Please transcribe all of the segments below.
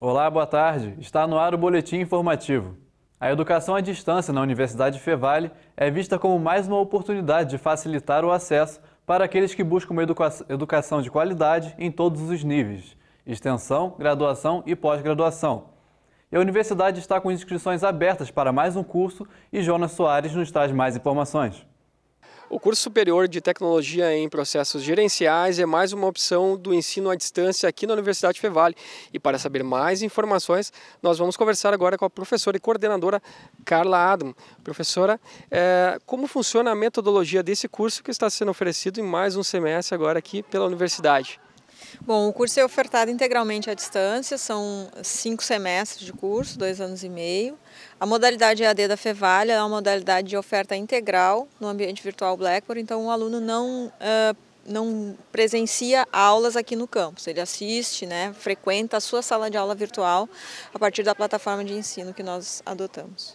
Olá, boa tarde. Está no ar o Boletim Informativo. A educação à distância na Universidade Fevale é vista como mais uma oportunidade de facilitar o acesso para aqueles que buscam uma educação de qualidade em todos os níveis extensão, graduação e pós-graduação. E a universidade está com inscrições abertas para mais um curso e Jonas Soares nos traz mais informações. O curso superior de tecnologia em processos gerenciais é mais uma opção do ensino à distância aqui na Universidade Fevale. E para saber mais informações, nós vamos conversar agora com a professora e coordenadora Carla Adam. Professora, é, como funciona a metodologia desse curso que está sendo oferecido em mais um semestre agora aqui pela universidade? Bom, o curso é ofertado integralmente à distância, são cinco semestres de curso, dois anos e meio. A modalidade EAD da Fevalha é uma modalidade de oferta integral no ambiente virtual Blackboard, então o aluno não uh, não presencia aulas aqui no campus, ele assiste, né, frequenta a sua sala de aula virtual a partir da plataforma de ensino que nós adotamos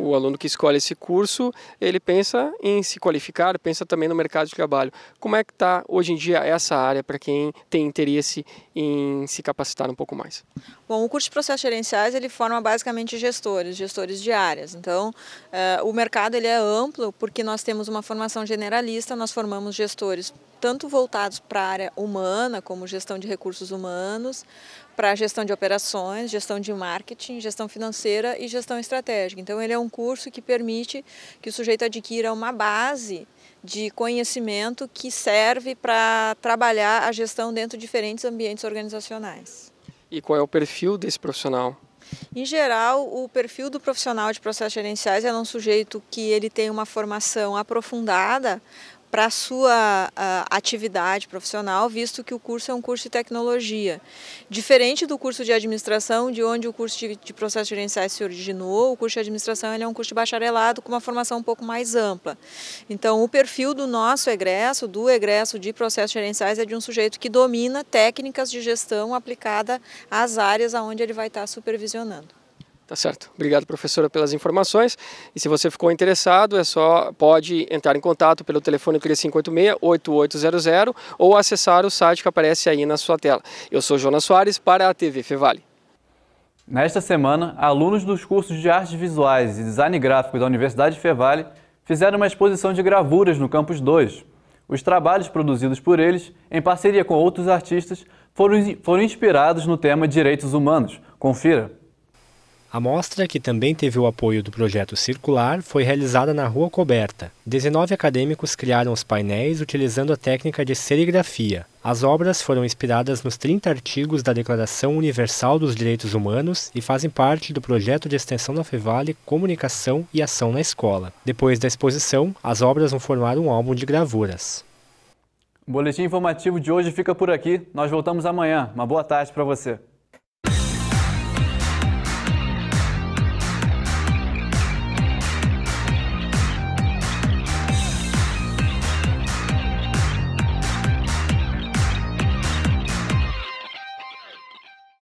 o aluno que escolhe esse curso, ele pensa em se qualificar, pensa também no mercado de trabalho. Como é que está hoje em dia essa área para quem tem interesse em se capacitar um pouco mais? Bom, o curso de processos gerenciais ele forma basicamente gestores, gestores de áreas. Então, uh, o mercado ele é amplo porque nós temos uma formação generalista, nós formamos gestores tanto voltados para a área humana, como gestão de recursos humanos, para gestão de operações, gestão de marketing, gestão financeira e gestão estratégica. Então, ele é um curso que permite que o sujeito adquira uma base de conhecimento que serve para trabalhar a gestão dentro de diferentes ambientes organizacionais. E qual é o perfil desse profissional? Em geral, o perfil do profissional de processos gerenciais é um sujeito que ele tem uma formação aprofundada para a sua atividade profissional, visto que o curso é um curso de tecnologia. Diferente do curso de administração, de onde o curso de, de processos gerenciais se originou, o curso de administração é um curso de bacharelado com uma formação um pouco mais ampla. Então, o perfil do nosso egresso, do egresso de processos gerenciais, é de um sujeito que domina técnicas de gestão aplicada às áreas aonde ele vai estar supervisionando. Tá certo. Obrigado, professora, pelas informações. E se você ficou interessado, é só pode entrar em contato pelo telefone 3586-8800 ou acessar o site que aparece aí na sua tela. Eu sou Jonas Soares para a TV Fevale. Nesta semana, alunos dos cursos de artes visuais e design gráfico da Universidade Fevale fizeram uma exposição de gravuras no Campus 2. Os trabalhos produzidos por eles, em parceria com outros artistas, foram, foram inspirados no tema Direitos Humanos. Confira. A mostra, que também teve o apoio do projeto Circular, foi realizada na Rua Coberta. 19 acadêmicos criaram os painéis utilizando a técnica de serigrafia. As obras foram inspiradas nos 30 artigos da Declaração Universal dos Direitos Humanos e fazem parte do projeto de extensão da Fevale Comunicação e Ação na Escola. Depois da exposição, as obras vão formar um álbum de gravuras. O boletim informativo de hoje fica por aqui. Nós voltamos amanhã. Uma boa tarde para você.